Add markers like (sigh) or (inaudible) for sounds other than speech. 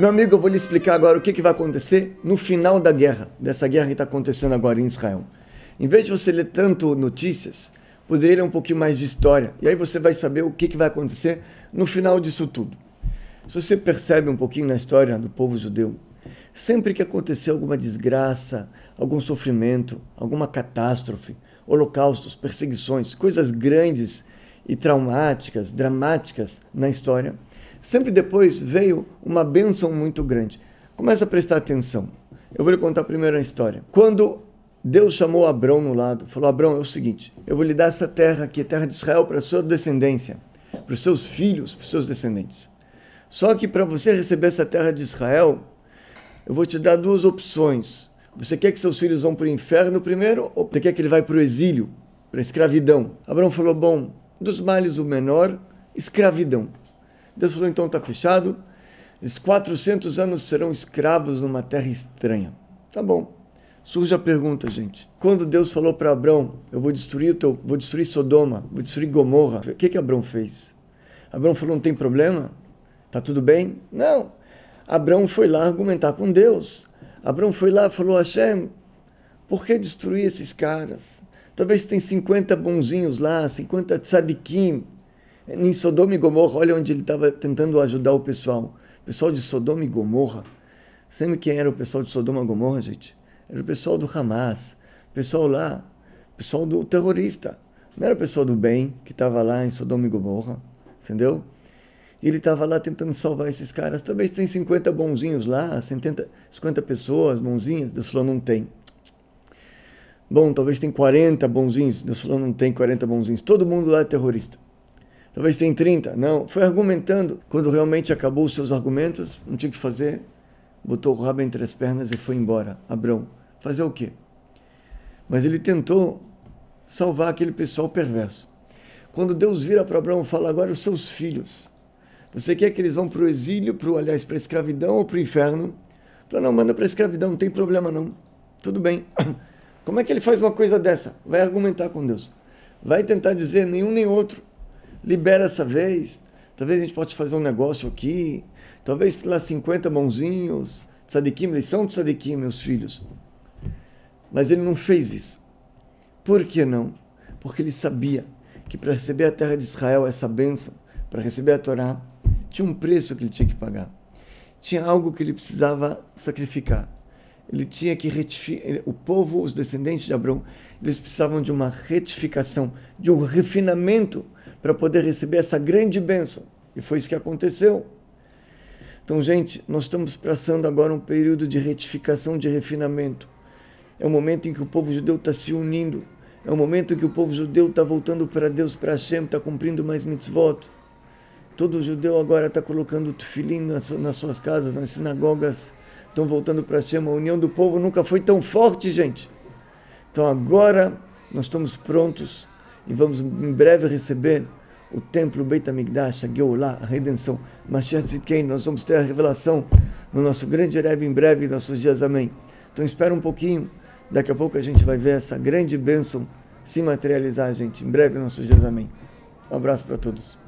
Meu amigo, eu vou lhe explicar agora o que, que vai acontecer no final da guerra, dessa guerra que está acontecendo agora em Israel. Em vez de você ler tanto notícias, poderia ler um pouquinho mais de história. E aí você vai saber o que, que vai acontecer no final disso tudo. Se você percebe um pouquinho na história do povo judeu, sempre que aconteceu alguma desgraça, algum sofrimento, alguma catástrofe, holocaustos, perseguições, coisas grandes e traumáticas, dramáticas na história, sempre depois veio uma bênção muito grande. Começa a prestar atenção. Eu vou lhe contar primeiro a história. Quando Deus chamou Abrão no lado, falou: Abrão, é o seguinte, eu vou lhe dar essa terra aqui, a terra de Israel, para a sua descendência, para os seus filhos, para os seus descendentes. Só que para você receber essa terra de Israel, eu vou te dar duas opções. Você quer que seus filhos vão para o inferno primeiro ou você quer que ele vá para o exílio, para a escravidão? Abraão falou: Bom, dos males o menor, escravidão. Deus falou: então está fechado. Esses 400 anos serão escravos numa terra estranha. Tá bom. Surge a pergunta, gente. Quando Deus falou para Abraão, eu vou destruir teu, vou destruir Sodoma, vou destruir Gomorra. O que que Abraão fez? Abraão falou: "Não tem problema? Tá tudo bem?" Não. Abraão foi lá argumentar com Deus. Abraão foi lá e falou: "Hashem, por que destruir esses caras? Talvez tem 50 bonzinhos lá, 50 tzadikim, em Sodoma e Gomorra, olha onde ele estava tentando ajudar o pessoal. O pessoal de Sodoma e Gomorra. Sabe quem era o pessoal de Sodoma e Gomorra, gente? Era o pessoal do Hamas, o pessoal lá, o pessoal do terrorista. Não era o pessoal do bem que estava lá em Sodoma e Gomorra, entendeu? E ele estava lá tentando salvar esses caras. Talvez tem 50 bonzinhos lá, 70, 50 pessoas bonzinhas. Deus falou, não tem. Bom, talvez tem 40 bonzinhos. Deus falou, não tem 40 bonzinhos. Todo mundo lá é terrorista talvez tem 30. Não, foi argumentando. Quando realmente acabou os seus argumentos, não tinha o que fazer, botou o rabo entre as pernas e foi embora. Abrão, fazer o quê? Mas ele tentou salvar aquele pessoal perverso. Quando Deus vira para Abraão e fala, agora os seus filhos, você quer que eles vão para o exílio, pro, aliás, para a escravidão ou para o inferno? Fala, não, manda para a escravidão, não tem problema não. Tudo bem. (coughs) Como é que ele faz uma coisa dessa? Vai argumentar com Deus. Vai tentar dizer nenhum nem outro libera essa vez. Talvez a gente possa fazer um negócio aqui. Talvez lá 50 mãozinhos. Tzadikim, eles são tzadikim, meus filhos. Mas ele não fez isso. Por que não? Porque ele sabia que para receber a terra de Israel, essa bênção, para receber a Torá, tinha um preço que ele tinha que pagar. Tinha algo que ele precisava sacrificar. Ele tinha que retificar. O povo, os descendentes de Abraão, eles precisavam de uma retificação, de um refinamento para poder receber essa grande bênção. E foi isso que aconteceu. Então, gente, nós estamos passando agora um período de retificação, de refinamento. É o momento em que o povo judeu está se unindo. É o momento em que o povo judeu está voltando para Deus, para Hashem, está cumprindo mais mitzvot. Todo judeu agora está colocando tufilim nas, nas suas casas, nas sinagogas. Estão voltando para Hashem. A união do povo nunca foi tão forte, gente. Então agora nós estamos prontos e vamos em breve receber o templo Beit HaMikdash, a Geulah, a redenção. Mashiach Tzidkei, nós vamos ter a revelação no nosso grande Rebbe em breve, nossos dias, amém. Então espera um pouquinho, daqui a pouco a gente vai ver essa grande bênção se materializar, gente, em breve, nossos dias, amém. Um abraço para todos.